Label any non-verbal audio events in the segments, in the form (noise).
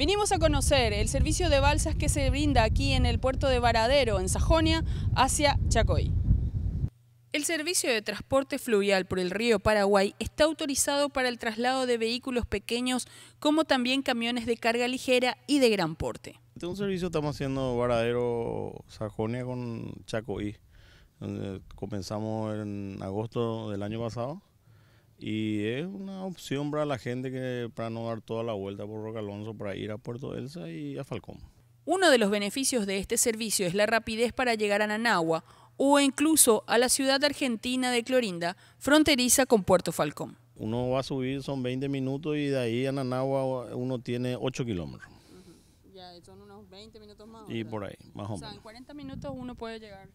Vinimos a conocer el servicio de balsas que se brinda aquí en el puerto de Varadero, en Sajonia, hacia Chacoí. El servicio de transporte fluvial por el río Paraguay está autorizado para el traslado de vehículos pequeños como también camiones de carga ligera y de gran porte. Este un servicio estamos haciendo Varadero Sajonia con Chacoy. Comenzamos en agosto del año pasado y es una opción para la gente que para no dar toda la vuelta por Roca Alonso para ir a Puerto Elsa y a Falcón. Uno de los beneficios de este servicio es la rapidez para llegar a Nanagua o incluso a la ciudad argentina de Clorinda, fronteriza con Puerto Falcón. Uno va a subir, son 20 minutos y de ahí a Nanagua uno tiene 8 kilómetros. Ya, son unos 20 minutos más. Y por ahí, más o, o menos. O sea, en 40 minutos uno puede llegar.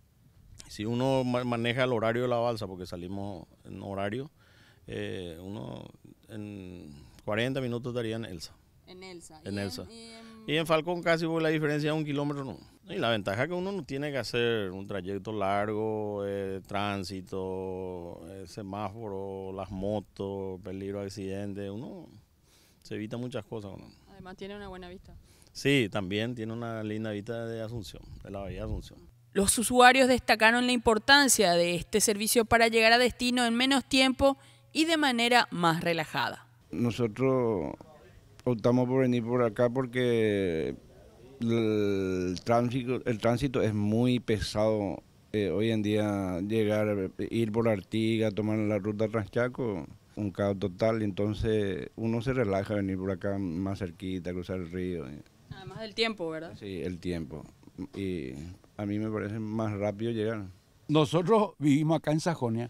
Si uno maneja el horario de la balsa, porque salimos en horario, eh, uno en 40 minutos estaría en Elsa. En Elsa. ¿Y En, y, Falcón casi por la diferencia de un kilómetro no. Y la ventaja es que uno no tiene que hacer un trayecto largo, eh, tránsito, eh, semáforo, las motos, peligro de accidente. Uno se evita muchas cosas. Además tiene una buena vista. Sí, también tiene una linda vista de Asunción, de la Bahía de Asunción. Los usuarios destacaron la importancia de este servicio para llegar a destino en menos tiempo y de manera más relajada. Nosotros optamos por venir por acá porque el tránsito, el tránsito es muy pesado eh, hoy en día llegar, ir por Artiga, tomar la ruta Transchaco, un caos total, entonces uno se relaja venir por acá más cerquita, cruzar el río. Además del tiempo, ¿verdad? Sí, el tiempo. Y a mí me parece más rápido llegar. Nosotros vivimos acá en Sajonia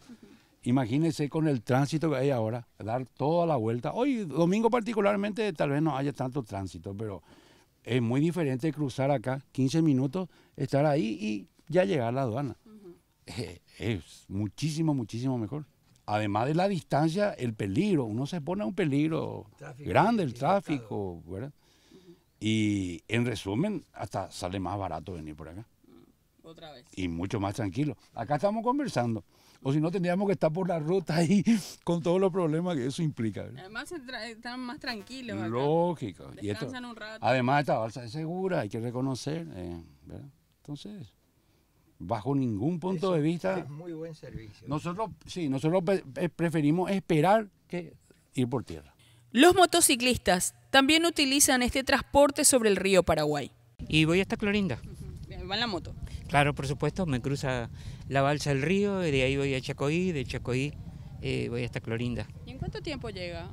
imagínense con el tránsito que hay ahora, dar toda la vuelta. Hoy, domingo particularmente, tal vez no haya tanto tránsito, pero es muy diferente cruzar acá 15 minutos, estar ahí y ya llegar a la aduana. Eh, es muchísimo, muchísimo mejor. Además de la distancia, el peligro. Uno se pone a un peligro grande, el tráfico, Y en resumen, hasta sale más barato venir por acá. Y mucho más tranquilo. Acá estamos conversando. O si no, tendríamos que estar por la ruta ahí (laughs) con todos los problemas que eso implica. Además, están más tranquilos. Lógico. Además, esta balsa es segura, hay que reconocer. Eh, Entonces, bajo ningún punto de vista. Es muy buen servicio. Nosotros, sí, nosotros eh, preferimos esperar que ir por tierra. Los motociclistas también utilizan este transporte sobre el río Paraguay. Y voy hasta Clorinda va en la moto. Claro, por supuesto, me cruza la balsa del río y de ahí voy a Chacoí, de Chacoí eh, voy hasta Clorinda. ¿Y en cuánto tiempo llega?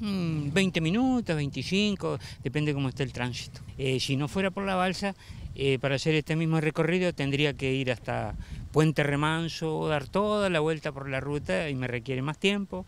20 mm, minutos, 25, depende cómo esté el tránsito. Eh, si no fuera por la balsa, eh, para hacer este mismo recorrido tendría que ir hasta Puente Remanso, dar toda la vuelta por la ruta y me requiere más tiempo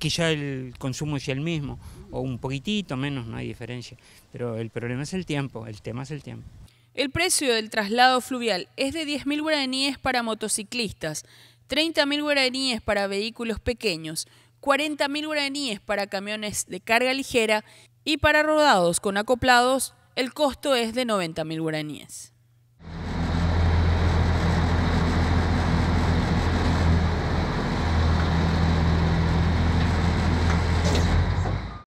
que ya el consumo es el mismo, o un poquitito menos, no hay diferencia. Pero el problema es el tiempo, el tema es el tiempo. El precio del traslado fluvial es de 10.000 guaraníes para motociclistas, 30.000 guaraníes para vehículos pequeños, 40.000 guaraníes para camiones de carga ligera y para rodados con acoplados el costo es de 90.000 guaraníes.